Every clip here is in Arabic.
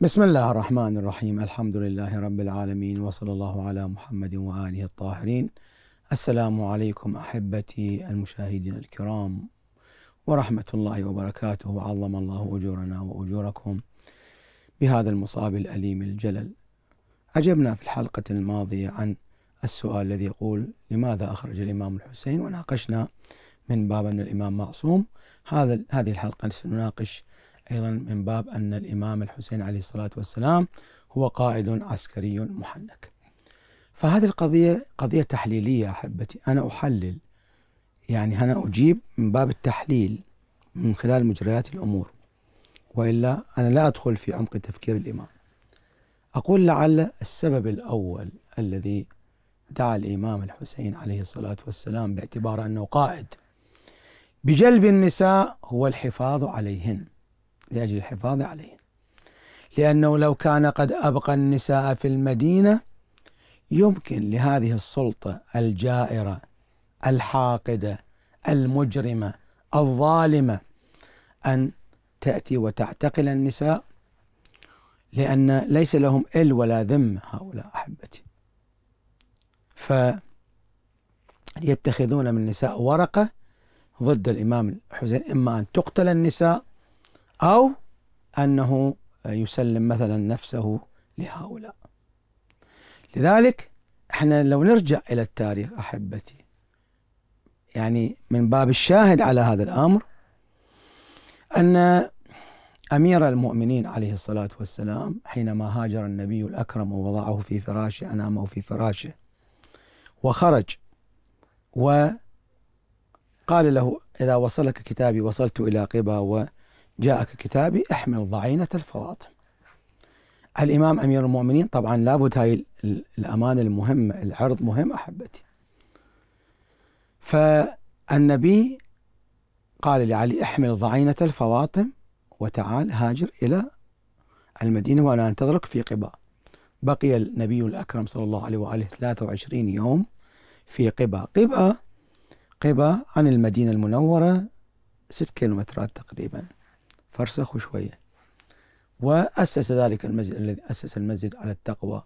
بسم الله الرحمن الرحيم الحمد لله رب العالمين وصلى الله على محمد وآله الطاهرين السلام عليكم أحبتي المشاهدين الكرام ورحمة الله وبركاته عظم الله أجورنا وأجوركم بهذا المصاب الأليم الجلل أجبنا في الحلقة الماضية عن السؤال الذي يقول لماذا أخرج الإمام الحسين وناقشنا من باب أن الإمام معصوم هذا هذه الحلقة سنناقش أيضا من باب أن الإمام الحسين عليه الصلاة والسلام هو قائد عسكري محنك فهذه القضية قضية تحليلية أحبتي أنا أحلل يعني أنا أجيب من باب التحليل من خلال مجريات الأمور وإلا أنا لا أدخل في عمق تفكير الإمام أقول لعل السبب الأول الذي دعا الإمام الحسين عليه الصلاة والسلام باعتبار أنه قائد بجلب النساء هو الحفاظ عليهن لأجل الحفاظ عليه لأنه لو كان قد أبقى النساء في المدينة يمكن لهذه السلطة الجائرة الحاقدة المجرمة الظالمة أن تأتي وتعتقل النساء لأن ليس لهم إل ولا ذمة هؤلاء أحبتي فيتخذون من النساء ورقة ضد الإمام الحسين إما أن تقتل النساء أو أنه يسلم مثلا نفسه لهؤلاء لذلك احنا لو نرجع إلى التاريخ أحبتي يعني من باب الشاهد على هذا الأمر أن أمير المؤمنين عليه الصلاة والسلام حينما هاجر النبي الأكرم ووضعه في فراشه أنامه في فراشه وخرج وقال له إذا وصلك كتابي وصلت إلى قبا جاءك كتابي احمل ضعينة الفواطم الإمام أمير المؤمنين طبعا لابد هاي الأمانة المهمة العرض مهم أحبتي فالنبي قال لعلي احمل ضعينة الفواطم وتعال هاجر إلى المدينة وأنا أنتظرك في قباء بقي النبي الأكرم صلى الله عليه وآله 23 يوم في قباء قباء قباء عن المدينة المنورة ست كيلومترات تقريباً فرسخ شوية وأسس ذلك المسجد الذي أسس المسجد على التقوى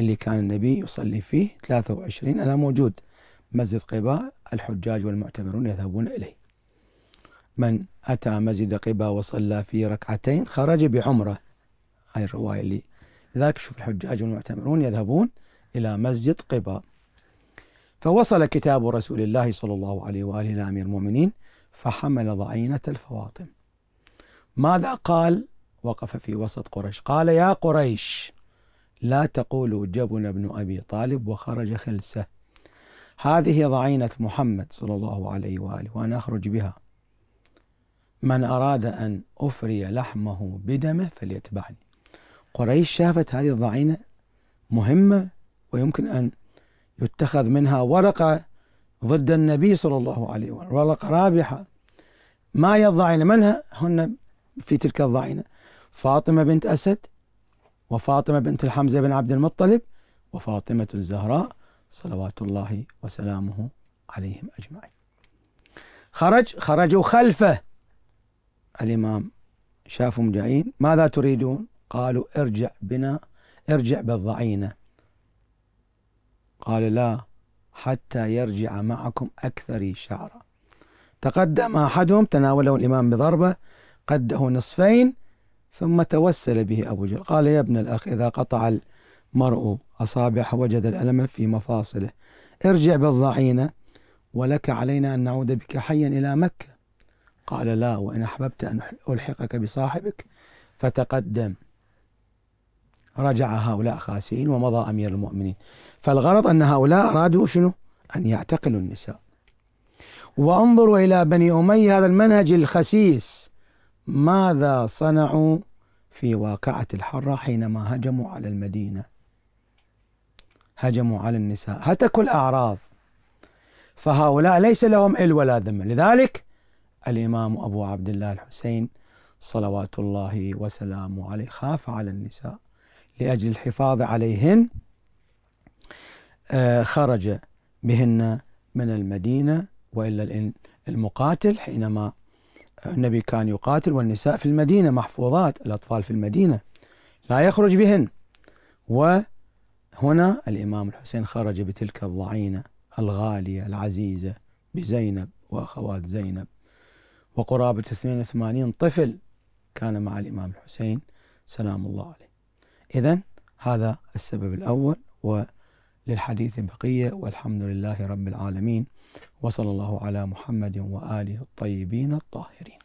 اللي كان النبي يصلي فيه 23 الآن موجود مسجد قباء الحجاج والمعتمرون يذهبون إليه من أتى مسجد قباء وصلى في ركعتين خرج بعمرة هاي الرواية اللي لذلك شوف الحجاج والمعتمرون يذهبون إلى مسجد قباء فوصل كتاب رسول الله صلى الله عليه وآله إلى أمير المؤمنين فحمل ضعينة الفواطم ماذا قال وقف في وسط قريش قال يا قريش لا تقولوا جبن بن أبي طالب وخرج خلسه هذه ضعينة محمد صلى الله عليه وآله وأنا أخرج بها من أراد أن أفري لحمه بدمه فليتبعني قريش شافت هذه الضعينة مهمة ويمكن أن يتخذ منها ورقة ضد النبي صلى الله عليه وآله ورقة رابحة ما هي الضعينة من هن في تلك الضعينة فاطمة بنت أسد وفاطمة بنت الحمزة بن عبد المطلب وفاطمة الزهراء صلوات الله وسلامه عليهم أجمعين خرج خرجوا خلفه الإمام شافهم جايين ماذا تريدون قالوا ارجع بنا ارجع بالضعينة قال لا حتى يرجع معكم أكثري شعرا تقدم أحدهم تناوله الإمام بضربة قده نصفين ثم توسل به أبو جهل قال يا ابن الأخ إذا قطع المرء أصابعه وجد الألم في مفاصله ارجع بالضعينة ولك علينا أن نعود بك حيا إلى مكة قال لا وإن أحببت أن ألحقك بصاحبك فتقدم رجع هؤلاء خاسئين ومضى أمير المؤمنين فالغرض أن هؤلاء أرادوا شنو أن يعتقلوا النساء وانظروا إلى بني أمية هذا المنهج الخسيس ماذا صنعوا في واقعة الحرة حينما هجموا على المدينة هجموا على النساء هتكوا الأعراض فهؤلاء ليس لهم إل ولا ذمة لذلك الإمام أبو عبد الله الحسين صلوات الله وسلامه عليه خاف على النساء لأجل الحفاظ عليهن آه، خرج بهن من المدينة وإلا المقاتل حينما النبي كان يقاتل والنساء في المدينة محفوظات الأطفال في المدينة لا يخرج بهن وهنا الإمام الحسين خرج بتلك الضعينة الغالية العزيزة بزينب وأخوات زينب وقرابة 82 طفل كان مع الإمام الحسين سلام الله عليه إذا هذا السبب الأول و للحديث بقية والحمد لله رب العالمين وصلى الله على محمد وآله الطيبين الطاهرين